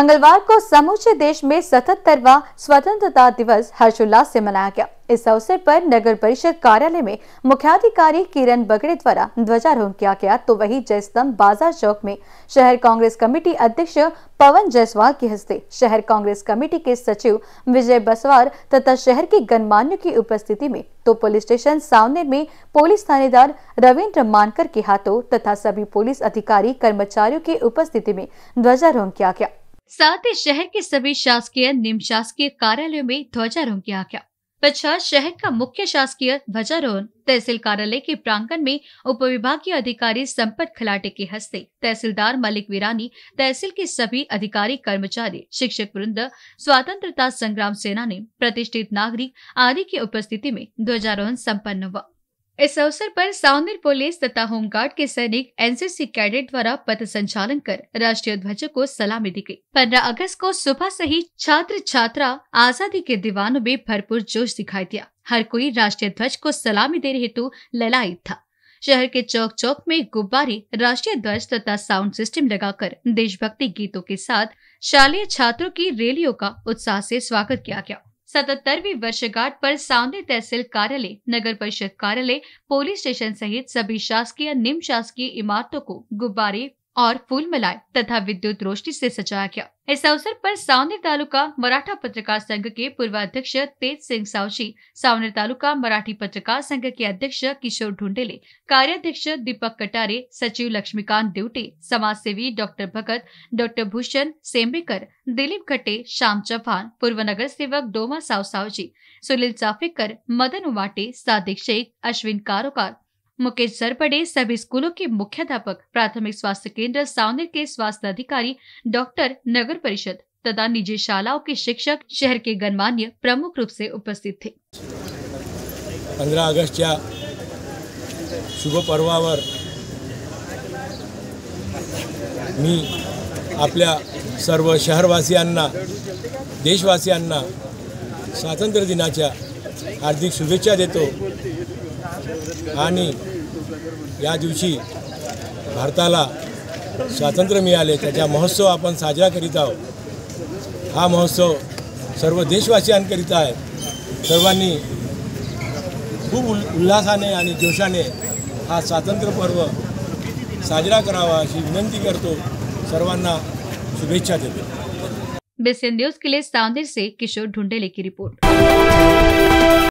मंगलवार को समूचे देश में सतहत्तरवा स्वतंत्रता दिवस हर्षोल्लास से मनाया गया इस अवसर पर नगर परिषद कार्यालय में मुख्याधिकारी किरण बगड़े द्वारा ध्वजारोहण किया गया तो वही जयस्तंभ बाजार चौक में शहर कांग्रेस कमेटी अध्यक्ष पवन जायसवाल के हस्ते शहर कांग्रेस कमेटी के सचिव विजय बसवार तथा शहर के गणमान्य की उपस्थिति में तो पुलिस स्टेशन सावनेर में पुलिस थानेदार रविन्द्र मानकर के हाथों तथा सभी पुलिस अधिकारी कर्मचारियों की उपस्थिति में ध्वजारोहण किया गया साथ ही शहर के सभी शासकीय निम्न शासकीय कार्यालयों में ध्वजारोहण किया गया पश्चात शहर का मुख्य शासकीय ध्वजारोहण तहसील कार्यालय के प्रांगण में उप विभागीय अधिकारी संपत खिलाटे के हस्ते तहसीलदार मलिक वीरानी तहसील के सभी अधिकारी कर्मचारी शिक्षक वृंद स्वतंत्रता संग्राम सेनानी प्रतिष्ठित नागरिक आदि की उपस्थिति में ध्वजारोहण सम्पन्न हुआ इस अवसर पर सावनेर पुलिस तथा होमगार्ड के सैनिक एनसीसी कैडेट द्वारा पथ संचालन कर राष्ट्रीय ध्वज को सलामी दी गई पंद्रह अगस्त को सुबह से ही छात्र छात्रा आजादी के दीवानों में भरपूर जोश दिखाई दिया हर कोई राष्ट्रीय ध्वज को सलामी देने हेतु ललायित था शहर के चौक चौक में गुब्बारे राष्ट्रीय ध्वज तथा साउंड सिस्टम लगाकर देशभक्ति गीतों के साथ शालेय छात्रों की रैलियों का उत्साह से स्वागत किया गया सतहत्तरवीं वर्षगांठ पर सावनी तहसील कार्यालय नगर परिषद कार्यालय पुलिस स्टेशन सहित सभी शासकीय निम्न शासकीय इमारतों को गुब्बारे और फूल मलाई तथा विद्युत रोशनी से सजाया गया इस अवसर पर सावनेर तालुका मराठा पत्रकार संघ के पूर्वाध्यक्ष तेज सिंह सावशी सावनेर तालुका मराठी पत्रकार संघ के अध्यक्ष किशोर ढूंढेले कार्याध्यक्ष दीपक कटारे सचिव लक्ष्मीकांत देवटे समाज सेवी डॉक्टर भगत डॉक्टर भूषण सेम्बेकर दिलीप घट्टे श्याम चौहान पूर्व नगर सेवक डोमा साव सावजी सुनील चाफेकर मदन उमाटे सादिक शेख अश्विन कारोकार मुकेश सरपडे सभी स्कूलों के मुख्याध्यापक प्राथमिक स्वास्थ्य केंद्र सावनेर के स्वास्थ्य अधिकारी डॉक्टर नगर परिषद तथा निजी शालाओं के शिक्षक शहर के गणमान्य प्रमुख रूप से उपस्थित थे अगस्त या शुभ पर्वावर मी आपल्या सर्व शहरवासियांना देशवासियांना स्वातंत्र्य दिनाच्या हार्दिक शुभेच्छा देतो आणि भारताला स्वतंत्र मिला महोत्सव अपन साजरा करीत आहोत हा महोत्सव सर्व देशवासियांकरीता है सर्वानी खूब उल्लासाने उल्हासाने आणि जोशाने हा स्वतंत्र पर्व साजरा करावा अभी विनंती करते सर्वान शुभेच्छा देतो बेसियन न्यूज के लिए सावनेर से किशोर ढूंढेले की रिपोर्ट